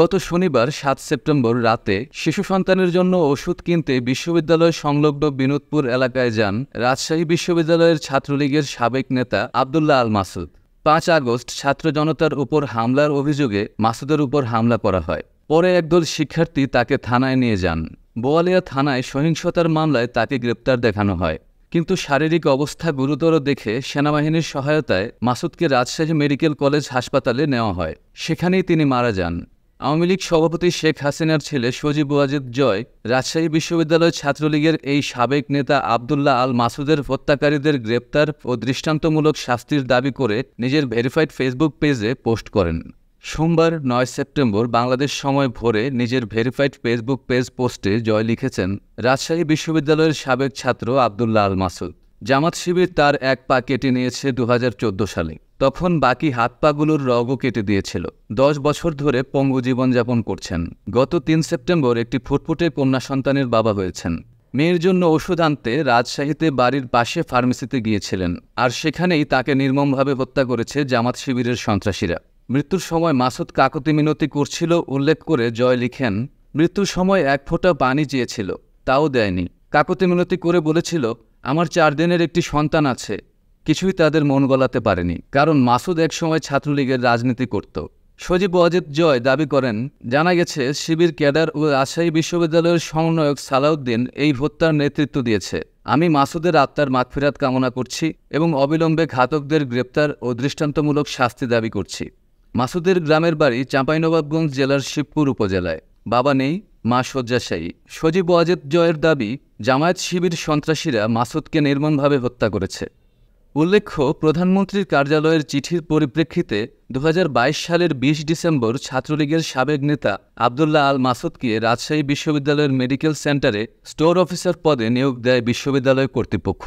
গত শনিবার সাত সেপ্টেম্বর রাতে শিশু সন্তানের জন্য ওষুধ কিনতে বিশ্ববিদ্যালয় সংলগ্ন বিনোদপুর এলাকায় যান রাজশাহী বিশ্ববিদ্যালয়ের ছাত্রলীগের সাবেক নেতা আবদুল্লাহ আল মাসুদ পাঁচ আগস্ট ছাত্র জনতার উপর হামলার অভিযোগে মাসুদের উপর হামলা করা হয় পরে একদল শিক্ষার্থী তাকে থানায় নিয়ে যান বোয়ালিয়া থানায় সহিংসতার মামলায় তাকে গ্রেপ্তার দেখানো হয় কিন্তু শারীরিক অবস্থা গুরুতর দেখে সেনাবাহিনীর সহায়তায় মাসুদকে রাজশাহী মেডিকেল কলেজ হাসপাতালে নেওয়া হয় সেখানেই তিনি মারা যান আওয়ামী লীগ সভাপতি শেখ হাসিনার ছেলে সজীব ওয়াজিদ জয় রাজশাহী বিশ্ববিদ্যালয় ছাত্রলীগের এই সাবেক নেতা আবদুল্লাহ আল মাসুদের হত্যাকারীদের গ্রেপ্তার ও দৃষ্টান্তমূলক শাস্তির দাবি করে নিজের ভেরিফাইড ফেসবুক পেজে পোস্ট করেন সোমবার নয় সেপ্টেম্বর বাংলাদেশ সময় ভোরে নিজের ভেরিফাইড ফেসবুক পেজ পোস্টে জয় লিখেছেন রাজশাহী বিশ্ববিদ্যালয়ের সাবেক ছাত্র আবদুল্লাহ আল মাসুদ জামাত শিবির তার এক পা কেটে নিয়েছে দু সালে তখন বাকি হাত পাগুলোর রগও কেটে দিয়েছিল দশ বছর ধরে পঙ্গু জীবনযাপন করছেন গত তিন সেপ্টেম্বর একটি ফুটফুটে কন্যা সন্তানের বাবা হয়েছেন মেয়ের জন্য ওষুধ আনতে রাজশাহীতে বাড়ির পাশে ফার্মেসিতে গিয়েছিলেন আর সেখানেই তাকে নির্মমভাবে হত্যা করেছে জামাত শিবিরের সন্ত্রাসীরা মৃত্যুর সময় মাসুদ কাকতি মিনতি করছিল উল্লেখ করে জয় লিখেন মৃত্যুর সময় এক ফোঁটা পানি চেয়েছিল তাও দেয়নি কাকতি মিনতি করে বলেছিল আমার চার দিনের একটি সন্তান আছে কিছুই তাদের মন গলাতে পারেনি কারণ মাসুদ একসময় ছাত্রলীগের রাজনীতি করত সজীব অজিত জয় দাবি করেন জানা গেছে শিবির ক্যাডার ও রাজশাহী বিশ্ববিদ্যালয়ের সমন্বয়ক সালাউদ্দিন এই হত্যার নেতৃত্ব দিয়েছে আমি মাসুদের আত্মার মাগফিরাত কামনা করছি এবং অবিলম্বে ঘাতকদের গ্রেপ্তার ও দৃষ্টান্তমূলক শাস্তি দাবি করছি মাসুদের গ্রামের বাড়ি চাঁপাইনবাবগঞ্জ জেলার শিবপুর উপজেলায় বাবা নেই মা শয্যাশায়ী সজীব ওয়াজেদ জয়ের দাবি জামায়াত শিবির সন্ত্রাসীরা মাসুদকে নির্মমভাবে হত্যা করেছে উল্লেখ্য প্রধানমন্ত্রীর কার্যালয়ের চিঠির পরিপ্রেক্ষিতে দু সালের ২০ ডিসেম্বর ছাত্রলীগের সাবেক নেতা আবদুল্লাহ আল মাসুদকে রাজশাহী বিশ্ববিদ্যালয়ের মেডিকেল সেন্টারে স্টোর অফিসার পদে নিয়োগ দেয় বিশ্ববিদ্যালয় কর্তৃপক্ষ